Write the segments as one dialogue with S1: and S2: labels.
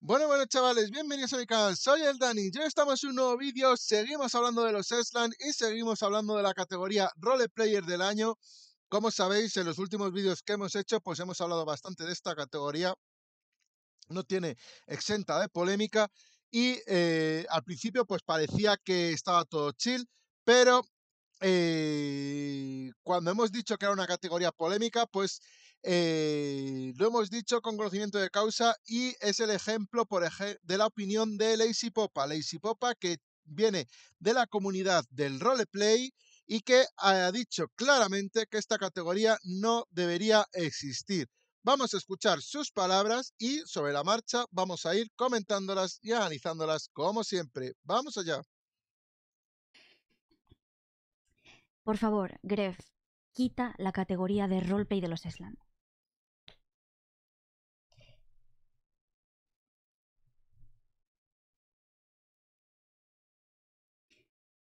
S1: Bueno, bueno chavales, bienvenidos a mi canal, soy el Dani, ya estamos en un nuevo vídeo, seguimos hablando de los Eslan y seguimos hablando de la categoría Role Player del año. Como sabéis, en los últimos vídeos que hemos hecho, pues hemos hablado bastante de esta categoría, no tiene exenta de polémica y eh, al principio pues parecía que estaba todo chill, pero eh, cuando hemos dicho que era una categoría polémica, pues eh, lo hemos dicho con conocimiento de causa y es el ejemplo por de la opinión de Lazy Popa. Lazy Popa que viene de la comunidad del roleplay y que ha dicho claramente que esta categoría no debería existir. Vamos a escuchar sus palabras y sobre la marcha vamos a ir comentándolas y analizándolas como siempre. Vamos allá.
S2: Por favor, Gref, quita la categoría de roleplay de los Slam.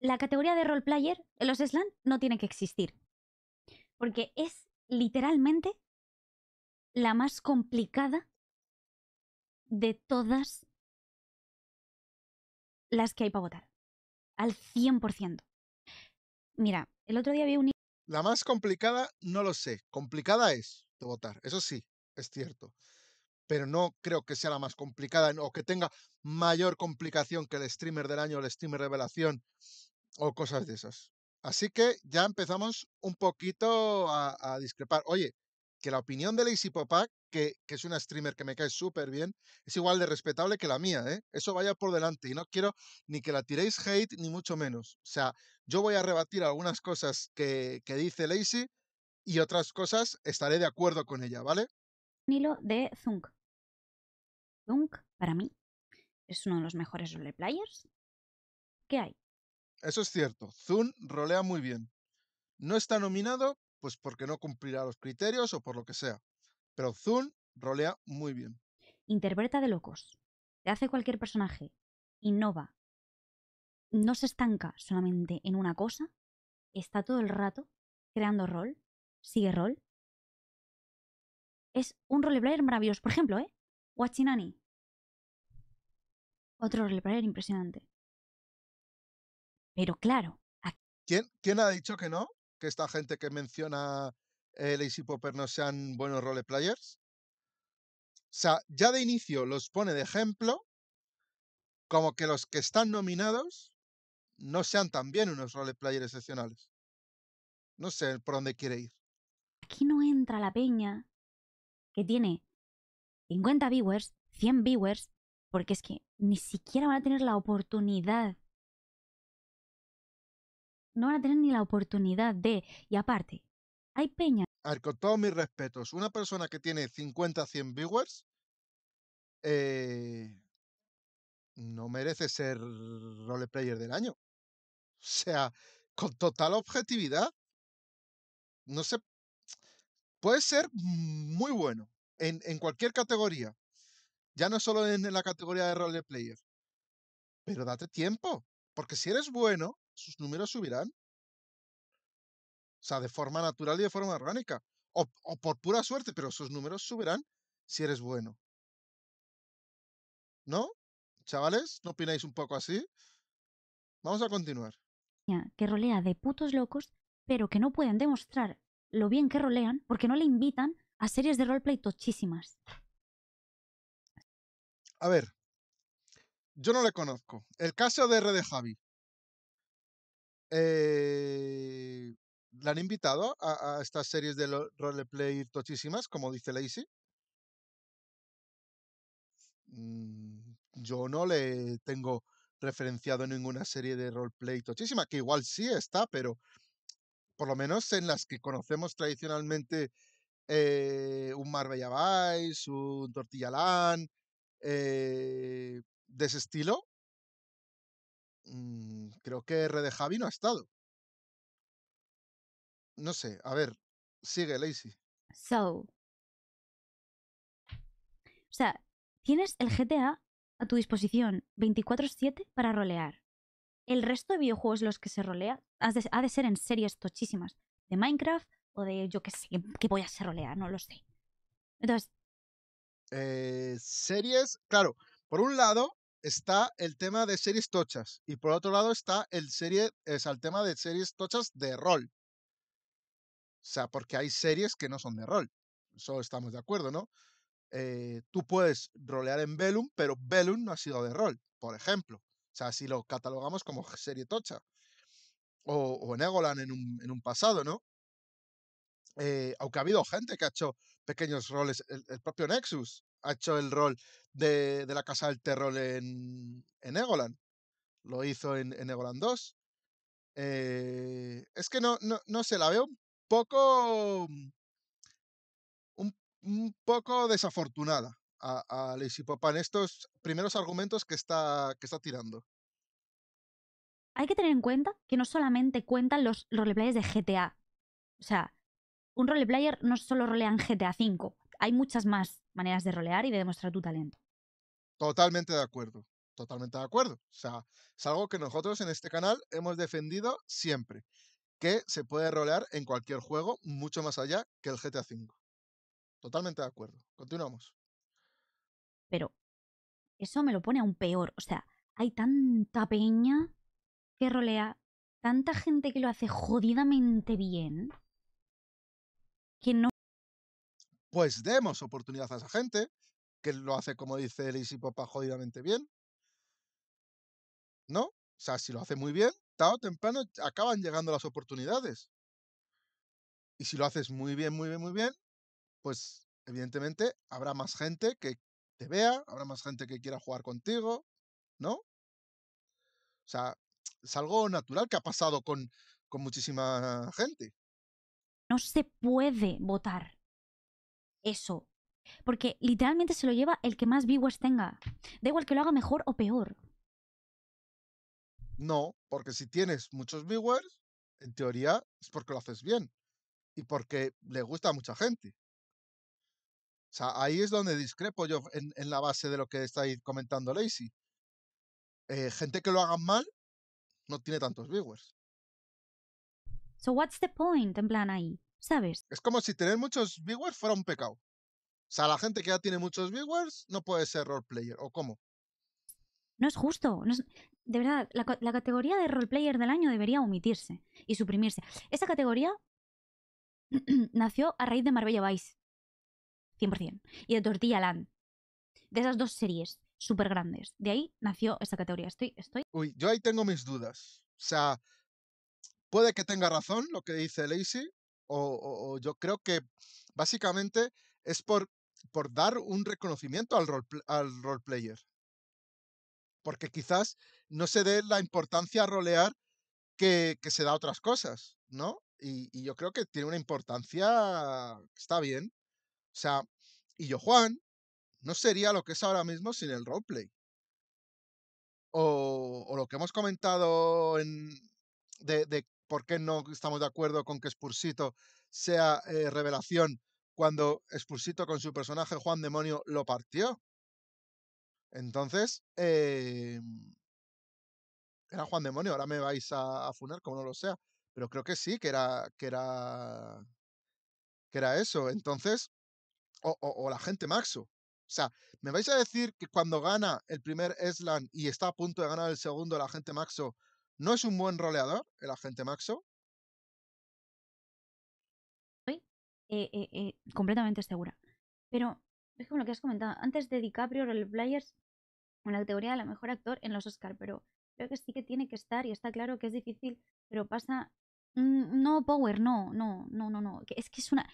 S2: la categoría de roleplayer en los slant no tiene que existir. Porque es literalmente la más complicada de todas las que hay para votar. Al 100%. Mira, el otro día vi un...
S1: La más complicada, no lo sé. Complicada es de votar, eso sí, es cierto. Pero no creo que sea la más complicada o que tenga mayor complicación que el streamer del año, el streamer revelación o cosas de esas. Así que ya empezamos un poquito a, discrepar. Oye, que la opinión de Lazy Popac, que, es una streamer que me cae súper bien, es igual de respetable que la mía, ¿eh? Eso vaya por delante. Y no quiero ni que la tiréis hate, ni mucho menos. O sea, yo voy a rebatir algunas cosas que, que dice Lazy y otras cosas estaré de acuerdo con ella, ¿vale?
S2: Nilo de Zunk. Zunk, para mí, es uno de los mejores roleplayers que hay.
S1: Eso es cierto, Zun rolea muy bien. No está nominado, pues porque no cumplirá los criterios o por lo que sea. Pero Zun rolea muy bien.
S2: Interpreta de locos. Te hace cualquier personaje. Innova. No se estanca solamente en una cosa. Está todo el rato creando rol. Sigue rol. Es un roleplayer maravilloso. Por ejemplo, ¿eh? Wachinani. Otro roleplayer impresionante. Pero claro.
S1: ¿Quién, ¿Quién ha dicho que no? Que esta gente que menciona eh, Lazy Popper no sean buenos role players. O sea, ya de inicio los pone de ejemplo como que los que están nominados no sean también unos role players excepcionales. No sé por dónde quiere ir.
S2: Aquí no entra la peña que tiene 50 viewers, 100 viewers, porque es que ni siquiera van a tener la oportunidad no van a tener ni la oportunidad de. Y aparte, hay peña.
S1: A ver, con todos mis respetos, una persona que tiene 50, 100 viewers, eh, no merece ser roleplayer del año. O sea, con total objetividad, no sé, puede ser muy bueno en, en cualquier categoría. Ya no solo en la categoría de roleplayer. Pero date tiempo, porque si eres bueno, sus números subirán. O sea, de forma natural y de forma orgánica. O, por pura suerte, pero sus números subirán si eres bueno. ¿No? Chavales, ¿no opináis un poco así? Vamos a continuar.
S2: Que rolea de putos locos, pero que no pueden demostrar lo bien que rolean porque no le invitan a series de roleplay tochísimas.
S1: A ver, yo no le conozco. El caso de R de Javi. Eh, la han invitado a, estas series de roleplay tochísimas, como dice Lacey. Mm, yo no le tengo referenciado en ninguna serie de roleplay tochísima, que igual sí está, pero por lo menos en las que conocemos tradicionalmente eh, un Marbella Vice, un Tortilla eh, de ese estilo, Mm, creo que de Javi no ha estado. No sé, a ver, sigue, Lazy
S2: So. O sea, tienes el GTA a tu disposición 24-7 para rolear. El resto de videojuegos los que se rolea ha de ser en series tochísimas. De Minecraft o de yo que sé, que voy a ser rolear, no lo sé. Entonces.
S1: Eh, series, claro, por un lado, está el tema de series tochas y por otro lado está el, serie, el tema de series tochas de rol. O sea, porque hay series que no son de rol. Solo estamos de acuerdo, ¿no? Eh, tú puedes rolear en Velum, pero Velum no ha sido de rol, por ejemplo. O sea, si lo catalogamos como serie tocha. O, en Egolan en un, pasado, ¿no? Eh, aunque ha habido gente que ha hecho pequeños roles, el propio Nexus, ha hecho el rol de, la Casa del Terror en, en Egoland. Lo hizo en, en Egoland 2. Eh, es que no, no, sé, la veo un poco. un, poco desafortunada a, a Lazy Popa en estos primeros argumentos que está, que está tirando
S2: hay que tener en cuenta que no solamente cuentan los roleplayers de GTA. O sea, un roleplayer no solo en GTA V, hay muchas más maneras de rolear y de demostrar tu talento.
S1: Totalmente de acuerdo, totalmente de acuerdo. O sea, es algo que nosotros en este canal hemos defendido siempre, que se puede rolear en cualquier juego mucho más allá que el GTA V. Totalmente de acuerdo. Continuamos.
S2: Pero eso me lo pone aún peor. O sea, hay tanta peña que rolea, tanta gente que lo hace jodidamente bien, que no
S1: pues demos oportunidad a esa gente, que lo hace, como dice y Popa, jodidamente bien. ¿No? O sea, si lo hace muy bien, tarde o temprano acaban llegando las oportunidades. Y si lo haces muy bien, muy bien, muy bien, pues evidentemente habrá más gente que te vea, habrá más gente que quiera jugar contigo, ¿no? O sea, es algo natural que ha pasado con muchísima gente.
S2: No se puede votar eso. Porque literalmente se lo lleva el que más viewers tenga. Da igual que lo haga mejor o peor.
S1: No, porque si tienes muchos viewers, en teoría es porque lo haces bien. Y porque le gusta a mucha gente. O sea, ahí es donde discrepo yo en, la base de lo que estáis comentando, Lacey. Eh, gente que lo haga mal no tiene tantos viewers.
S2: So what's the point, en plan ahí? ¿sabes?
S1: Es como si tener muchos viewers fuera un pecado. O sea, la gente que ya tiene muchos viewers no puede ser roleplayer, ¿o cómo?
S2: No es justo. De verdad, la, categoría de roleplayer del año debería omitirse y suprimirse. Esa categoría nació a raíz de Marbella Vice. 100%. Y de Tortilla Land. De esas dos series súper grandes. De ahí nació esta categoría. Estoy, estoy.
S1: Uy, yo ahí tengo mis dudas. O sea, puede que tenga razón lo que dice Lacey, o, yo creo que básicamente es por, por dar un reconocimiento al, roleplayer. al role player. Porque quizás no se dé la importancia a rolear que, se da a otras cosas, ¿no? Y, yo creo que tiene una importancia está bien. O sea, y yo, Juan, no sería lo que es ahora mismo sin el roleplay. O, o lo que hemos comentado en, de, por qué no estamos de acuerdo con que Spursito sea eh, revelación cuando Spursito con su personaje Juan Demonio lo partió. Entonces, em, era Juan Demonio, ahora me vais a, a, como no lo sea, pero creo que sí, que era, que era, era eso. Entonces, o, la gente Maxo. O sea, ¿me vais a decir que cuando gana el primer Eslan y está a punto de ganar el segundo la gente Maxo, no es un buen roleador, el agente Maxo.
S2: Estoy eh, eh, eh, completamente segura. Pero es como lo que has comentado. Antes de DiCaprio, Role Players, en la categoría de la mejor actor en los Oscar, pero creo que sí que tiene que estar y está claro que es difícil, pero pasa. Mm, no, Power, no, no, no, no, no. Es que es una.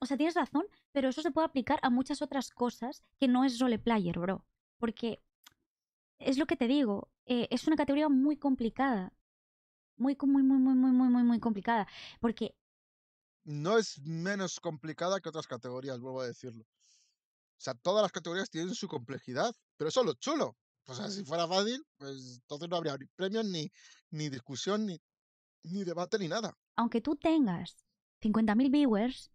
S2: O sea, tienes razón, pero eso se puede aplicar a muchas otras cosas que no es Role Player, bro. Porque es lo que te digo, eh, es una categoría muy complicada. Muy, muy, muy, muy, muy, muy, muy, complicada. Porque.
S1: No es menos complicada que otras categorías, vuelvo a decirlo. O sea, todas las categorías tienen su complejidad, pero eso es lo chulo. O sea, si fuera fácil, pues entonces no habría premios, ni, ni discusión, ni, ni debate, ni nada.
S2: Aunque tú tengas 50.000 viewers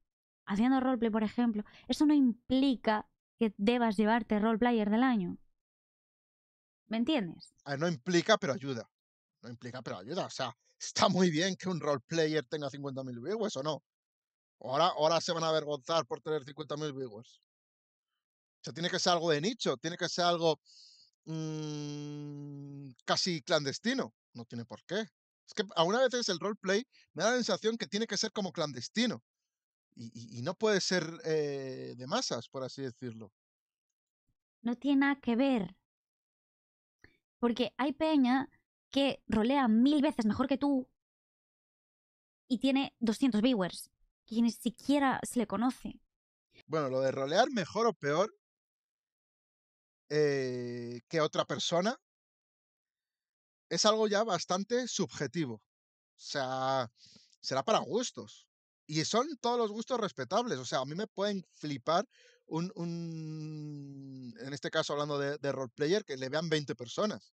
S2: haciendo roleplay, por ejemplo, eso no implica que debas llevarte roleplayer del año. ¿Me entiendes?
S1: Ah, no implica, pero ayuda. No implica, pero ayuda. O sea, está muy bien que un roleplayer tenga 50.000 viewers o no. Ahora, ahora se van a avergonzar por tener 50.000 viewers. O sea, tiene que ser algo de nicho, tiene que ser algo mm, casi clandestino. No tiene por qué. Es que algunas veces el roleplay me da la sensación que tiene que ser como clandestino. Y, no puede ser eh, de masas, por así decirlo.
S2: No tiene nada que ver. Porque hay peña que rolea mil veces mejor que tú y tiene 200 viewers, que ni siquiera se le conoce.
S1: Bueno, lo de rolear mejor o peor eh, que otra persona es algo ya bastante subjetivo. O sea, será para gustos y son todos los gustos respetables. O sea, a mí me pueden flipar un, un en este caso hablando de, de roleplayer, que le vean 20 personas.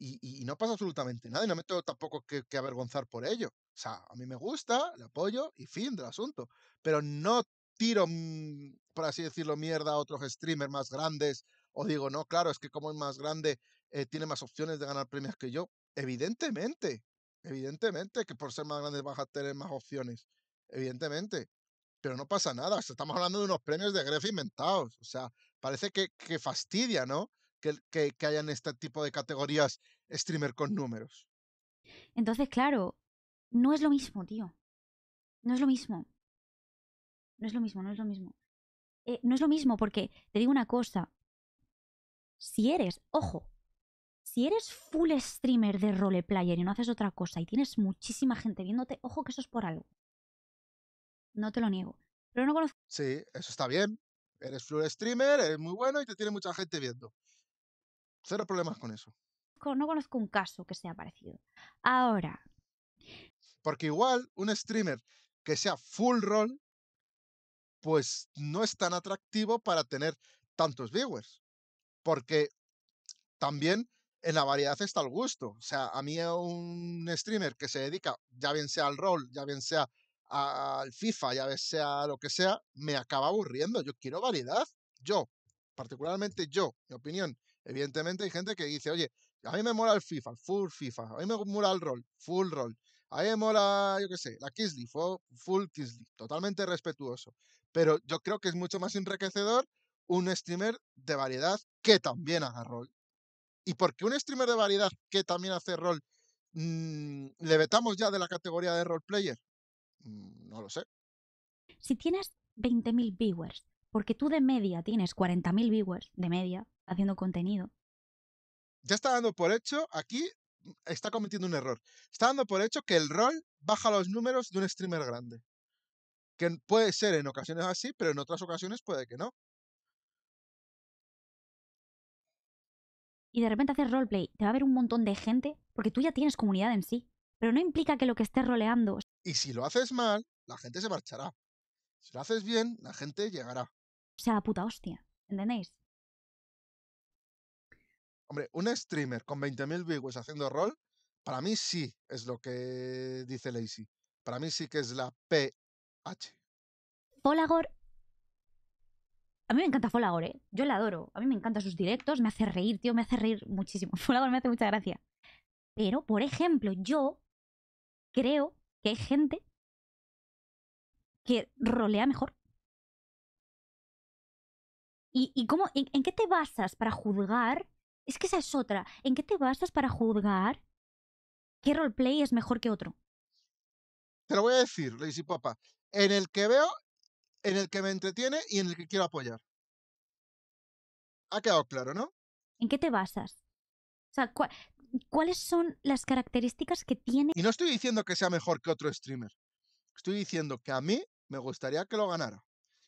S1: Y, no pasa absolutamente nada y no me tengo tampoco que, avergonzar por ello. O sea, a mí me gusta, le apoyo y fin del asunto. Pero no tiro, mm, por así decirlo, mierda a otros streamers más grandes o digo, no, claro, es que como es más grande, eh, tiene más opciones de ganar premios que yo. Evidentemente, Evidentemente que por ser más grande vas a tener más opciones. Evidentemente. Pero no pasa nada. estamos hablando de unos premios de Gref inventados. O sea, parece que, que fastidia, ¿no? Que, que, que hayan este tipo de categorías streamer con números.
S2: Entonces, claro, no es lo mismo, tío. No es lo mismo. No es lo mismo, no es lo mismo. Eh, no es lo mismo porque te digo una cosa. Si eres, ojo, si eres full streamer de roleplayer y no haces otra cosa y tienes muchísima gente viéndote, ojo que eso es por algo. No te lo niego. Pero no conozco.
S1: Sí, eso está bien. Eres full streamer, eres muy bueno y te tiene mucha gente viendo. Cero problemas con eso.
S2: No conozco un caso que sea parecido.
S1: Ahora. Porque igual un streamer que sea full role pues no es tan atractivo para tener tantos viewers. Porque también en la variedad está el gusto. O sea, a mí un streamer que se dedica, ya bien sea al rol, ya bien sea al FIFA, ya bien sea lo que sea, me acaba aburriendo. Yo quiero variedad. Yo, particularmente yo, mi opinión. Evidentemente hay gente que dice, oye, a mí me mola el FIFA, full FIFA, a mí me mola el rol, full rol, a mí me mola, yo qué sé, la Kisly, full Kisly, totalmente respetuoso. Pero yo creo que es mucho más enriquecedor un streamer de variedad que también haga rol y porque un streamer de variedad que también hace rol, mm, ¿le vetamos ya de la categoría de role player? Mm, no lo sé.
S2: Si tienes 20.000 viewers, porque tú de media tienes 40.000 viewers, de media, haciendo contenido.
S1: Ya está dando por hecho, aquí mm, está cometiendo un error. Está dando por hecho que el rol baja los números de un streamer grande. Que puede ser en ocasiones así, pero en otras ocasiones puede que no.
S2: y de repente haces roleplay, te va a ver un montón de gente porque tú ya tienes comunidad en sí. Pero no implica que lo que estés roleando.
S1: Y si lo haces mal, la gente se marchará. Si lo haces bien, la gente llegará. O
S2: sea, la puta hostia. ¿Entendéis?
S1: Hombre, un streamer con 20.000 viewers haciendo rol, para mí sí es lo que dice Lacey. Para mí sí que es la PH.
S2: Polagor a mí me encanta Folagor, ¿eh? Yo la adoro. A mí me encantan sus directos, me hace reír, tío, me hace reír muchísimo. Folagor me hace mucha gracia. Pero, por ejemplo, yo creo que hay gente que rolea mejor. ¿Y, cómo, en, qué te basas para juzgar? Es que esa es otra. ¿En qué te basas para juzgar qué roleplay es mejor que otro?
S1: Te lo voy a decir, le Papa. En el que veo en el que me entretiene y en el que quiero apoyar. Ha quedado claro, ¿no?
S2: ¿En qué te basas? O sea, ¿cuáles son las características que tiene?
S1: Y no estoy diciendo que sea mejor que otro streamer. Estoy diciendo que a mí me gustaría que lo ganara.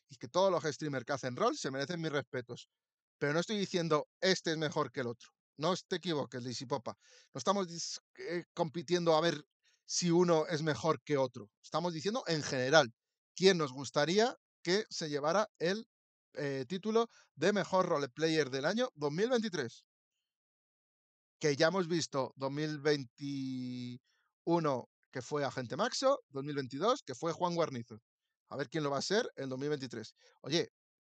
S1: Y que todos los streamers que hacen rol se merecen mis respetos. Pero no estoy diciendo este es mejor que el otro. No te equivoques, Lisipopa. No estamos eh, compitiendo a ver si uno es mejor que otro. Estamos diciendo en general quién nos gustaría que se llevara el eh, título de mejor Roleplayer del año 2023. Que ya hemos visto 2021 que fue Agente Maxo, 2022 que fue Juan Guarnizo. A ver quién lo va a ser en 2023. Oye,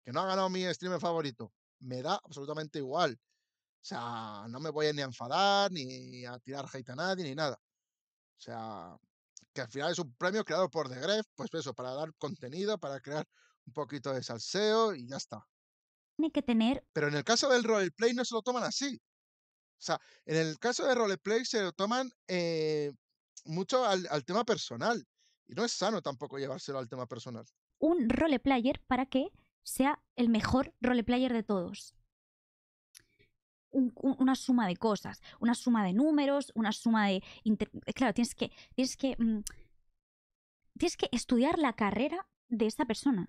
S1: que no ha ganado mi streamer favorito. Me da absolutamente igual. O sea, no me voy a ni a enfadar, ni a tirar hate a nadie, ni nada. O sea, que al final es un premio creado por The Gref, pues eso, para dar contenido, para crear un poquito de salseo y ya está.
S2: Tiene que tener.
S1: Pero en el caso del roleplay no se lo toman así. O sea, en el caso del roleplay se lo toman eh, mucho al, al, tema personal. Y no es sano tampoco llevárselo al tema personal.
S2: Un roleplayer para que sea el mejor roleplayer de todos una suma de cosas, una suma de números, una suma de... Eh, claro, tienes que, tienes, que, mm, tienes que estudiar la carrera de esa persona.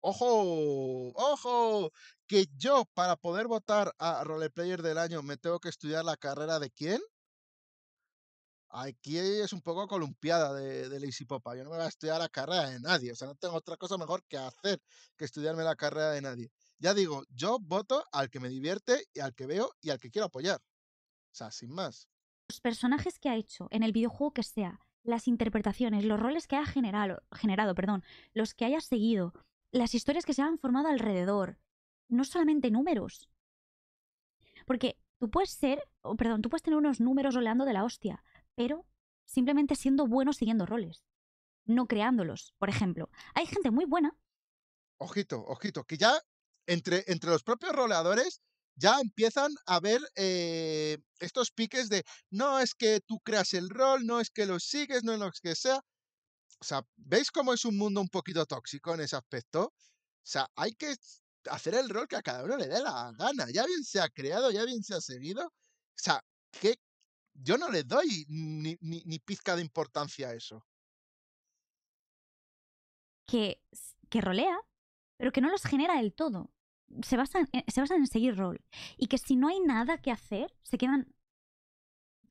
S1: ¡Ojo! ¡Ojo! Que yo, para poder votar a Roleplayer del año, me tengo que estudiar la carrera de quién? Aquí es un poco columpiada de, de Lazy Popa. Yo no me voy a estudiar la carrera de nadie. O sea, no tengo otra cosa mejor que hacer que estudiarme la carrera de nadie. Ya digo, yo voto al que me divierte y al que veo y al que quiero apoyar. O sea, sin más.
S2: Los personajes que ha hecho en el videojuego que sea, las interpretaciones, los roles que ha generado, generado perdón, los que haya seguido, las historias que se han formado alrededor, no solamente números. Porque tú puedes ser, perdón, tú puedes tener unos números oleando de la hostia, pero simplemente siendo bueno siguiendo roles, no creándolos, por ejemplo. Hay gente muy buena.
S1: Ojito, ojito, que ya entre, los propios roleadores ya empiezan a ver eh, estos piques de no es que tú creas el rol, no es que lo sigues, no es lo que sea. O sea, ¿veis cómo es un mundo un poquito tóxico en ese aspecto? O sea, hay que hacer el rol que a cada uno le dé la gana, ya bien se ha creado, ya bien se ha seguido. O sea, que yo no le doy ni, ni, pizca de importancia a eso.
S2: Que, que rolea, pero que no los genera del todo se basan, en, seguir rol. Y que si no hay nada que hacer, se quedan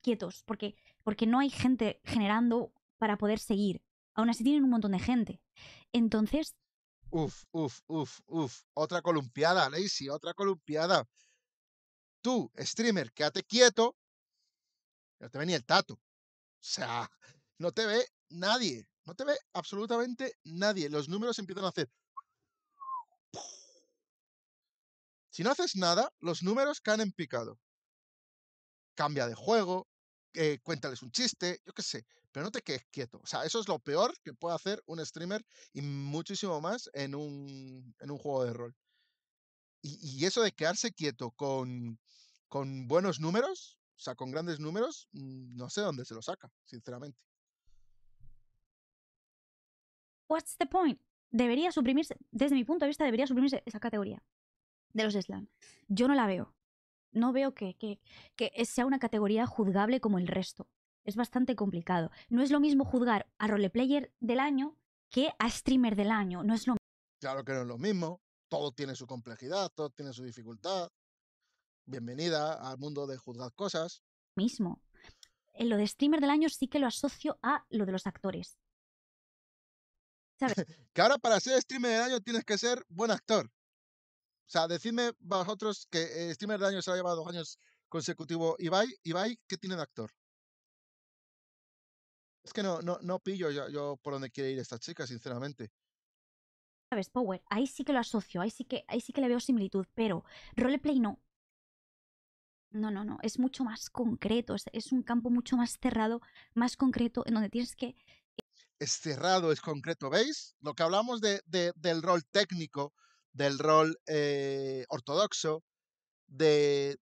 S2: quietos, porque, porque no hay gente generando para poder seguir. Aún así tienen un montón de gente. Entonces...
S1: Uf, uf, uf, uf. Otra columpiada, Lacey, otra columpiada. Tú, streamer, quédate quieto. No te ve ni el tato. O sea, no te ve nadie. No te ve absolutamente nadie. Los números empiezan a hacer... Si no haces nada, los números caen en picado. Cambia de juego, eh, cuéntales un chiste, yo qué sé, pero no te quedes quieto. O sea, eso es lo peor que puede hacer un streamer y muchísimo más en un, juego de rol. Y, eso de quedarse quieto con, con buenos números, o sea, con grandes números, mm, no sé dónde se lo saca, sinceramente.
S2: What's the point? Debería suprimirse, desde mi punto de vista, debería suprimirse esa categoría de los slam. Yo no la veo. No veo que, sea una categoría juzgable como el resto. Es bastante complicado. No es lo mismo juzgar a roleplayer del año que a streamer del año. No es lo
S1: Claro que no es lo mismo. Todo tiene su complejidad, todo tiene su dificultad. Bienvenida al mundo de juzgar cosas.
S2: Mismo. En lo de streamer del año sí que lo asocio a lo de los actores. ¿Sabes?
S1: que ahora para ser streamer del año tienes que ser buen actor. O sea, decidme vosotros que eh, Steamer de Año se ha llevado dos años consecutivos. Ibai, Ibai, ¿qué tiene de actor? Es que no, no, no pillo yo, por dónde quiere ir esta chica, sinceramente.
S2: ¿Sabes, Power? Ahí sí que lo asocio, ahí sí que, ahí sí que le veo similitud, pero roleplay no. No, no, no. Es mucho más concreto. Es, un campo mucho más cerrado, más concreto, en donde tienes que.
S1: Es cerrado, es concreto. ¿Veis? Lo que hablamos de, del rol técnico, del rol eh, ortodoxo, del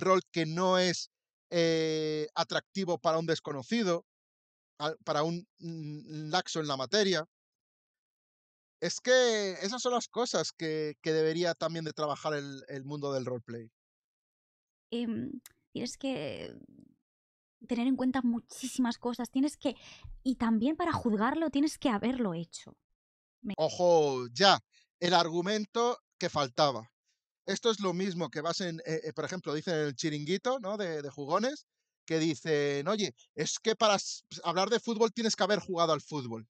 S1: rol que no es eh, atractivo para un desconocido, para un mm, laxo en la materia. Es que esas son las cosas que, debería también de trabajar el, el mundo del roleplay.
S2: Em, tienes que tener en cuenta muchísimas cosas, tienes que... Y también para juzgarlo tienes que haberlo hecho.
S1: Ojo, ya, el argumento que faltaba. Esto es lo mismo que vas en, eh, eh, por ejemplo, dicen el chiringuito, ¿no? De, jugones, que dicen, oye, es que para pues, hablar de fútbol tienes que haber jugado al fútbol.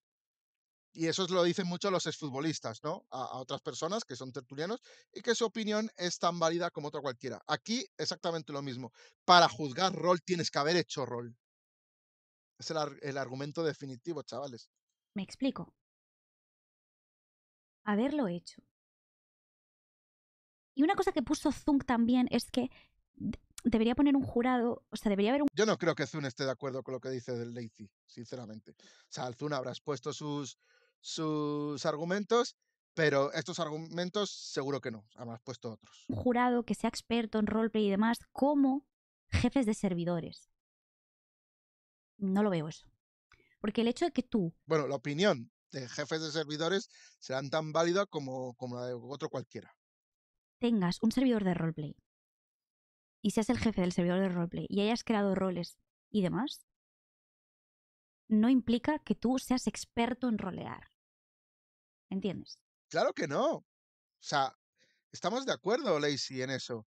S1: Y eso lo dicen mucho los exfutbolistas, ¿no? A, otras personas que son tertulianos y que su opinión es tan válida como otra cualquiera. Aquí exactamente lo mismo. Para juzgar rol tienes que haber hecho rol. Es el argumento definitivo, chavales.
S2: Me explico haberlo hecho. Y una cosa que puso Zung también es que debería poner un jurado, o sea, debería haber un...
S1: Yo no creo que Zun esté de acuerdo con lo que dice del Lazy sinceramente. O sea, Zun habrás puesto sus, sus argumentos, pero estos argumentos seguro que no, habrás puesto otros.
S2: Un jurado que sea experto en roleplay y demás, como jefes de servidores. No lo veo eso. Porque el hecho de que tú...
S1: Bueno, la opinión de jefes de servidores serán tan válidos como, la de otro cualquiera.
S2: Tengas un servidor de roleplay y seas el jefe del servidor de roleplay y hayas creado roles y demás, no implica que tú seas experto en rolear. ¿Entiendes?
S1: Claro que no. O sea, estamos de acuerdo, Lacey, en eso.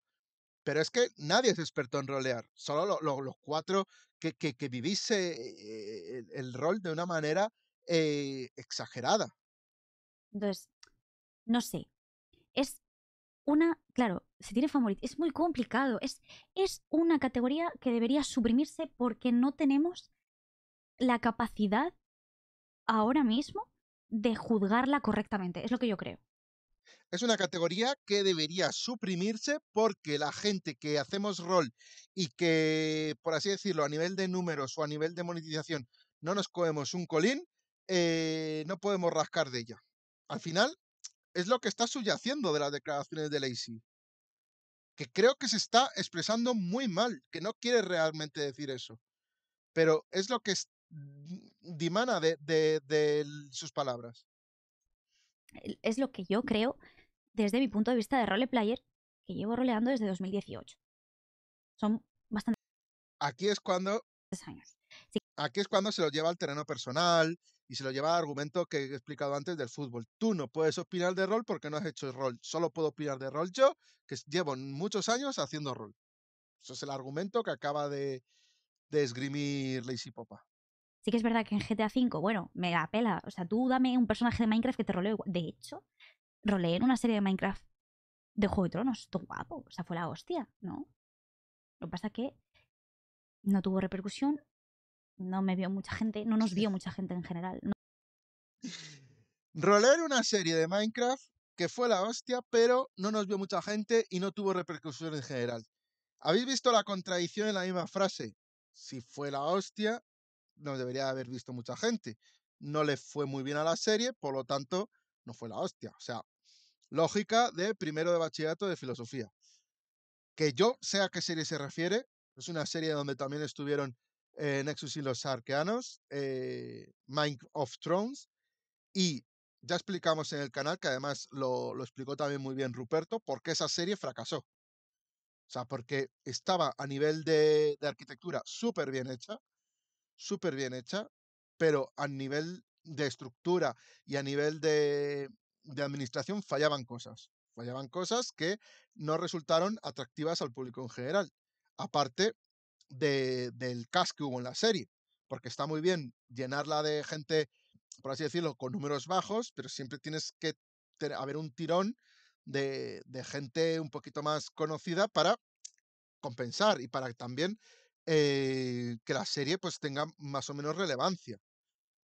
S1: Pero es que nadie es experto en rolear. Solo los cuatro que, que, vivís eh, eh, el, rol de una manera eh, exagerada.
S2: Entonces, no sé. Es una, claro, se tiene favorito. Es muy complicado. Es, es una categoría que debería suprimirse porque no tenemos la capacidad ahora mismo de juzgarla correctamente. Es lo que yo creo.
S1: Es una categoría que debería suprimirse porque la gente que hacemos rol y que, por así decirlo, a nivel de números o a nivel de monetización no nos comemos un colín, eh, no podemos rascar de ella. Al final, es lo que está subyaciendo de las declaraciones de Lacey. Que creo que se está expresando muy mal, que no quiere realmente decir eso. Pero es lo que mm, dimana de, sus palabras.
S2: Es lo que yo creo desde mi punto de vista de roleplayer, que llevo roleando desde 2018. Son bastante.
S1: Aquí es cuando. Aquí es cuando se lo lleva al terreno personal, y se lo lleva al argumento que he explicado antes del fútbol. Tú no puedes opinar de rol porque no has hecho rol. Solo puedo opinar de rol yo, que llevo muchos años haciendo rol. Eso es el argumento que acaba de, esgrimir Lazy Popa.
S2: Sí que es verdad que en GTA V, bueno, me pela. O sea, tú dame un personaje de Minecraft que te roleo. De hecho, roleé en una serie de Minecraft de Juego de Tronos. Tú guapo. O sea, fue la hostia, ¿no? Lo que pasa es que no tuvo repercusión, no me vio mucha gente, no nos vio mucha gente en general.
S1: Rolé una serie de Minecraft que fue la hostia, pero no nos vio mucha gente y no tuvo repercusión en general. ¿Habéis visto la contradicción en la misma frase? Si fue la hostia, nos debería haber visto mucha gente. No le fue muy bien a la serie, por lo tanto, no fue la hostia. O sea, lógica de primero de bachillerato de filosofía. Que yo sea a qué serie se refiere, es una serie donde también estuvieron eh, Nexus y los Arqueanos, eh, Mind of Thrones y ya explicamos en el canal, que además lo, explicó también muy bien Ruperto, por qué esa serie fracasó. O sea, porque estaba a nivel de, arquitectura súper bien hecha, súper bien hecha, pero a nivel de estructura y a nivel de, de administración fallaban cosas. Fallaban cosas que no resultaron atractivas al público en general. Aparte del cast que hubo en la serie, porque está muy bien llenarla de gente, por así decirlo, con números bajos, pero siempre tienes que haber un tirón de, gente un poquito más conocida para compensar y para también eh, que la serie pues tenga más o menos relevancia.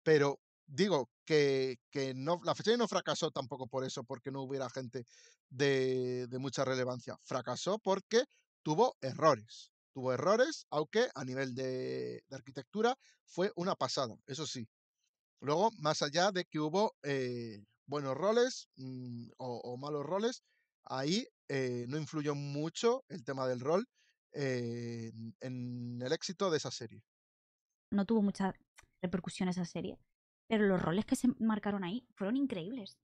S1: Pero digo que, no, la serie no fracasó tampoco por eso, porque no hubiera gente de mucha relevancia. Fracasó porque tuvo errores. Tuvo errores, aunque a nivel de, arquitectura fue una pasada, eso sí. Luego, más allá de que hubo eh, buenos roles mm, o, malos roles, ahí eh, no influyó mucho el tema del rol eh, en el éxito de esa serie.
S2: No tuvo mucha repercusión esa serie, pero los roles que se marcaron ahí fueron increíbles.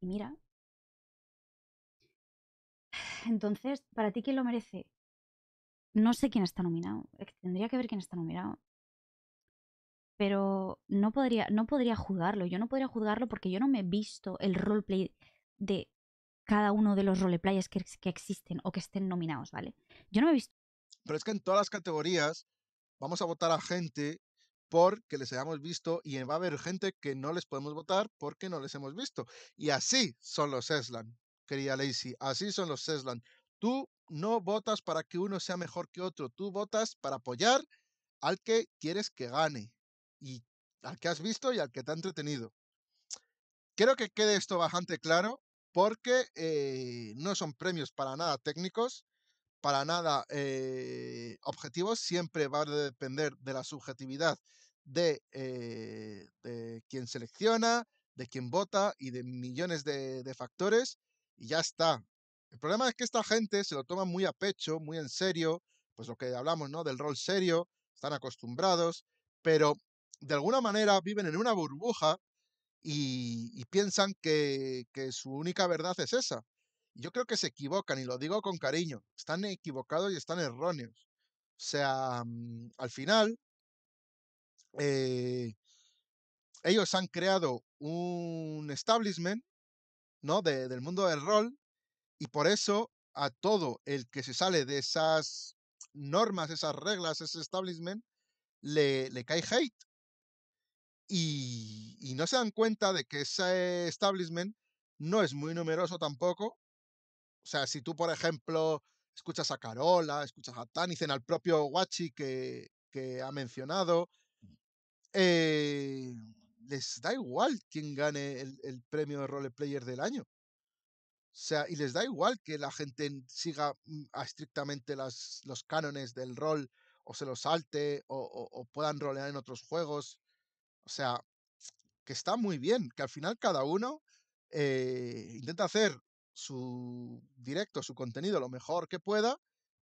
S2: Y mira. Entonces, ¿para ti quién lo merece? No sé quién está nominado. Eh, tendría que ver quién está nominado. Pero no podría, no podría juzgarlo. Yo no podría juzgarlo porque yo no me he visto el roleplay de cada uno de los roleplayers que, que existen o que estén nominados, ¿vale? Yo no me he visto.
S1: Pero es que en todas las categorías vamos a votar a gente porque les hayamos visto y va a haber gente que no les podemos votar porque no les hemos visto. Y así son los Eslan, quería Lacey, así son los Eslan. Tú no votas para que uno sea mejor que otro, tú votas para apoyar al que quieres que gane y al que has visto y al que te ha entretenido. Creo que quede esto bastante claro porque eh, no son premios para nada técnicos, para nada eh, objetivos, siempre va a depender de la subjetividad eh, de, quien selecciona, de quien vota y de millones de, de factores. Y ya está. El problema es que esta gente se lo toma muy a pecho, muy en serio, pues lo que hablamos, ¿no? Del rol serio, están acostumbrados, pero de alguna manera viven en una burbuja y, piensan que, su única verdad es esa. Yo creo que se equivocan y lo digo con cariño, están equivocados y están erróneos. O sea, mm, al final, eh, ellos han creado un establishment, ¿no? del mundo del rol, y por eso a todo el que se sale de esas normas, esas reglas, ese establishment, le, cae hate. Y, no se dan cuenta de que ese establishment no es muy numeroso tampoco. O sea, si tú, por ejemplo, escuchas a Carola, escuchas a Tanicen, al propio Guachi que, ha mencionado, mm. eh, les da igual quién gane el, el premio de Role Player del año sea, y les da igual que la gente siga mm, estrictamente las, los cánones del rol o se los salte o, puedan rolear en otros juegos. O sea, que está muy bien, que al final cada uno eh, intenta hacer su directo, su contenido lo mejor que pueda,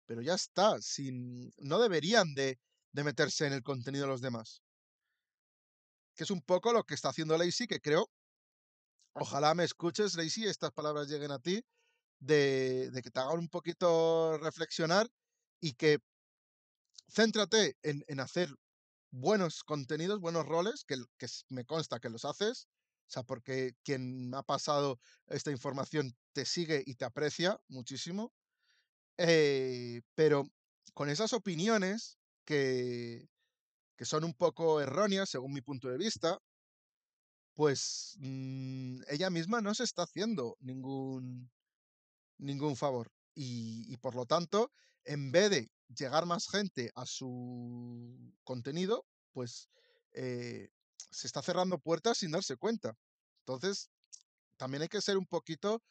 S1: pero ya está, sin, no deberían de, meterse en el contenido de los demás. Que es un poco lo que está haciendo Lazy que creo Ojalá me escuches, y estas palabras lleguen a ti, de, que te hagan un poquito reflexionar y que céntrate en, hacer buenos contenidos, buenos roles, que, me consta que los haces, o sea, porque quien ha pasado esta información te sigue y te aprecia muchísimo, eh, pero con esas opiniones que, que son un poco erróneas, según mi punto de vista, pues mm, ella misma no se está haciendo ningún, ningún favor. Y, por lo tanto, en vez de llegar más gente a su contenido, pues eh, se está cerrando puertas sin darse cuenta. Entonces, también hay que ser un poquito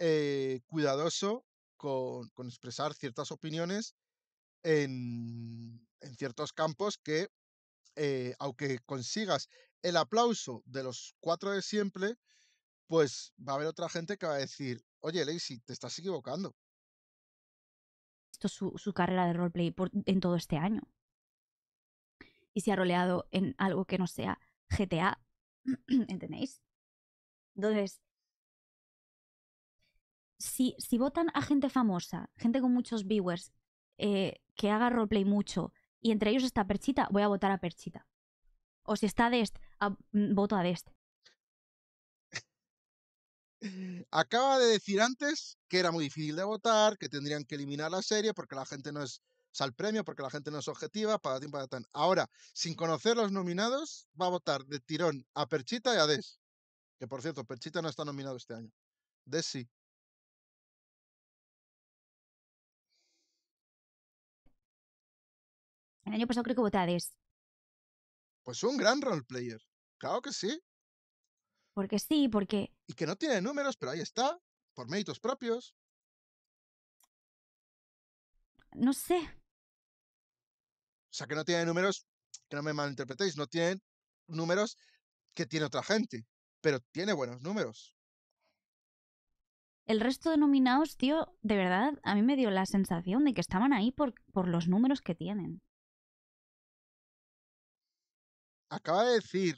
S1: eh, cuidadoso con, expresar ciertas opiniones en, ciertos campos que, eh, aunque consigas el aplauso de los cuatro de siempre, pues va a haber otra gente que va a decir, oye, Lacey, te estás equivocando.
S2: Esto es su, carrera de roleplay en todo este año. Y se ha roleado en algo que no sea GTA. ¿Entendéis? Entonces, si, si votan a gente famosa, gente con muchos viewers, eh, que haga roleplay mucho, y entre ellos está Perchita, voy a votar a Perchita. O si a d'est, ah, mm, voto a d'est.
S1: Acaba de decir antes que era muy difícil de votar, que tendrían que eliminar la serie porque la gente no es sal premio porque la gente no es objetiva, para para tan. Ahora, sin conocer los nominados, va a votar de tirón a Perchita y a Des. Que por cierto, Perchita no está nominado este año. Des sí.
S2: El año pasado creo que voté a
S1: pues un gran roleplayer. Claro que sí.
S2: Porque sí, porque.
S1: Y que no tiene números, pero ahí está, por méritos propios. No sé. O sea, que no tiene números, que no me malinterpretéis, no tiene números que tiene otra gente, pero tiene buenos números.
S2: El resto de nominados, tío, de verdad, a mí me dio la sensación de que estaban ahí por los números que tienen
S1: acaba de decir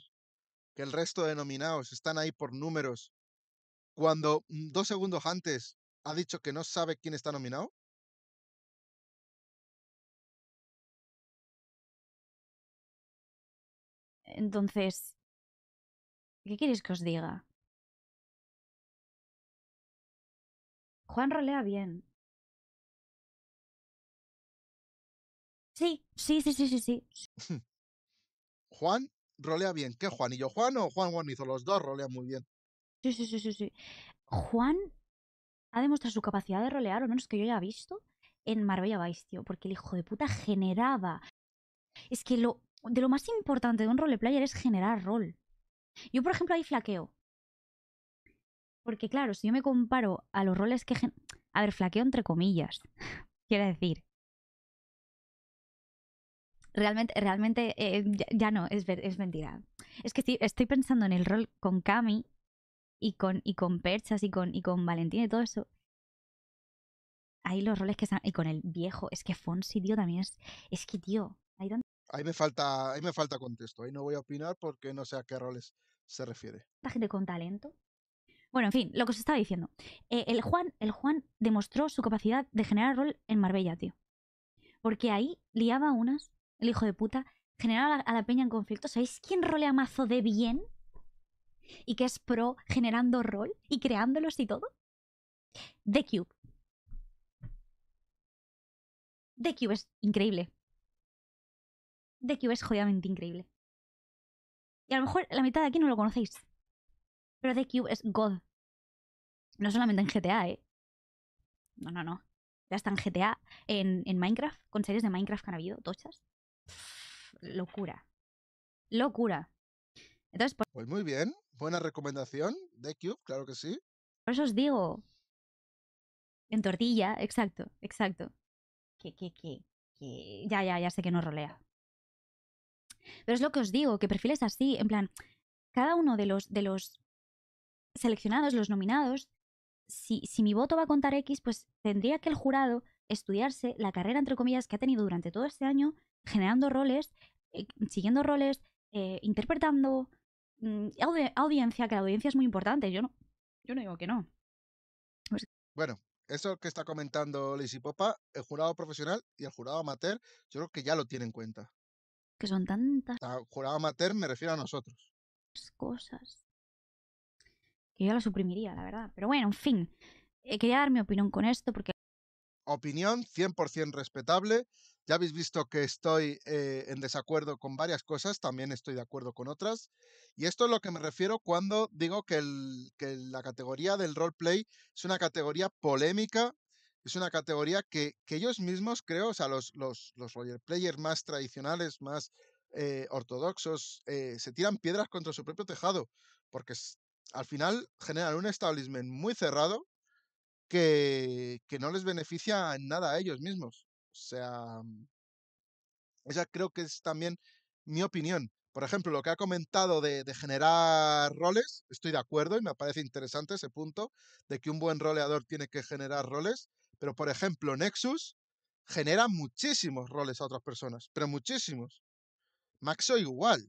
S1: que el resto de nominados están ahí por números cuando mm, dos segundos antes ha dicho que no sabe quién está
S2: nominado? Entonces, ¿qué queréis que os diga? Juan rolea bien. Sí, sí, sí, sí, sí, sí.
S1: Juan rolea bien. ¿Qué Juanillo? ¿Juan o Juan hizo Los dos rolean muy bien.
S2: Sí, sí, sí, sí, sí. Juan ha demostrado su capacidad de rolear, o menos que yo haya visto, en Marbella Vice, tío. Porque el hijo de puta generaba. Es que lo, de lo más importante de un roleplayer es generar rol. Yo, por ejemplo, ahí flaqueo. Porque claro, si yo me comparo a los roles que... A ver, flaqueo entre comillas. Quiero decir, Realmente, realmente eh, ya, no, es, es mentira. Es que estoy, pensando en el rol con Cami y con, y con Perchas y con, y con Valentín y todo eso. Ahí los roles que están. Y con el viejo. Es que Fonsi, tío, también es. Es que, tío. Ahí,
S1: me falta, ahí me falta contexto. Ahí no voy a opinar porque no sé a qué roles se refiere.
S2: La gente con talento. Bueno, en fin, lo que os estaba diciendo. Eh, el, Juan, el Juan demostró su capacidad de generar rol en Marbella, tío. Porque ahí liaba unas el hijo de puta, generar a la, peña en conflicto. ¿Sabéis quién rolea mazo de bien? Y que es pro generando rol y creándolos y todo. The Cube. The Cube es increíble. The Cube es jodidamente increíble. Y a lo mejor la mitad de aquí no lo conocéis. Pero The Cube es God. No solamente en GTA, ¿eh? No, no, no. Ya está en GTA, en, en Minecraft, con series de Minecraft que han habido, tochas locura. Locura.
S1: Entonces, Pues muy bien, buena recomendación de Cube, claro que sí.
S2: Por eso os digo, en tortilla, exacto, exacto. Que, que, que, que, ya, ya, ya sé que no rolea. Pero es lo que os digo, que perfiles así, en plan, cada uno de los, de los seleccionados, los nominados, si, si mi voto va a contar X, pues tendría que el jurado estudiarse la carrera, entre comillas, que ha tenido durante todo este año generando roles, eh, siguiendo roles, eh, interpretando mm, audiencia, que la audiencia es muy importante, yo no, yo no digo que no.
S1: Pues bueno, eso que está comentando y Popa, el jurado profesional y el jurado amateur, yo creo que ya lo tienen en cuenta.
S2: Que son tantas.
S1: El jurado amateur me refiero a nosotros.
S2: Cosas. Que yo la suprimiría, la verdad. Pero bueno, en fin. Eh, quería dar mi opinión con esto porque...
S1: Opinión 100% respetable. Ya habéis visto que estoy eh, en desacuerdo con varias cosas, también estoy de acuerdo con otras. Y esto es lo que me refiero cuando digo que, la categoría del roleplay es una categoría polémica, es una categoría que, ellos mismos, creo, o sea, los, los, los roleplayers más tradicionales, más eh, ortodoxos, eh, se tiran piedras contra su propio tejado, porque al final generan un establishment muy cerrado que, que no les beneficia en nada a ellos mismos. O sea, mm, esa creo que es también mi opinión. Por ejemplo, lo que ha comentado de, generar roles, estoy de acuerdo y me parece interesante ese punto de que un buen roleador tiene que generar roles, pero por ejemplo, Nexus genera muchísimos roles a otras personas, pero muchísimos. Maxo igual.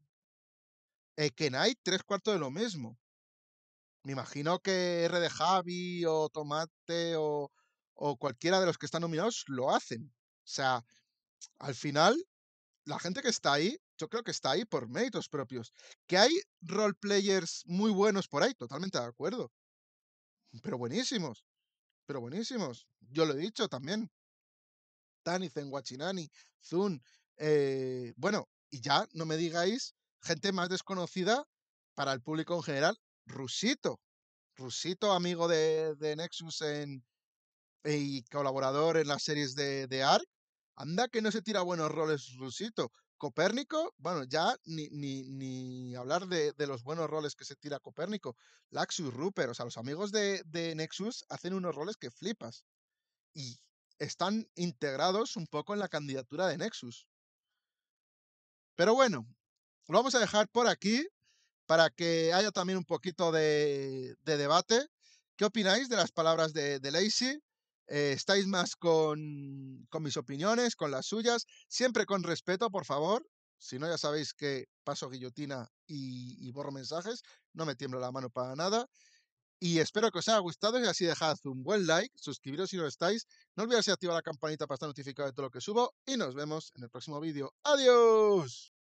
S1: Eh, Kenai tres cuartos de lo mismo. Me imagino que R de Javi o Tomate o cualquiera de los que están nominados lo hacen. O sea, al final, la gente que está ahí, yo creo que está ahí por méritos propios. Que hay roleplayers muy buenos por ahí, totalmente de acuerdo. Pero buenísimos. Pero buenísimos. Yo lo he dicho también. Tani, Zenguachinani, Zun. Eh, bueno, y ya no me digáis gente más desconocida para el público en general. Rusito. Rusito, amigo de, Nexus en, y colaborador en las series de, de ARC Anda que no se tira buenos roles Rusito. Copérnico, bueno, ya ni, ni, hablar de, los buenos roles que se tira Copérnico. Laxus, Rupert, o sea, los amigos de, de Nexus hacen unos roles que flipas. Y están integrados un poco en la candidatura de Nexus. Pero bueno, lo vamos a dejar por aquí para que haya también un poquito de, de debate. ¿Qué opináis de las palabras de, de Lacey? Eh, estáis más con, con mis opiniones, con las suyas, siempre con respeto, por favor. Si no, ya sabéis que paso guillotina y, borro mensajes, no me tiemblo la mano para nada. Y espero que os haya gustado y así dejad un buen like, suscribiros si no estáis, no olvidéis activar la campanita para estar notificado de todo lo que subo y nos vemos en el próximo vídeo. ¡Adiós!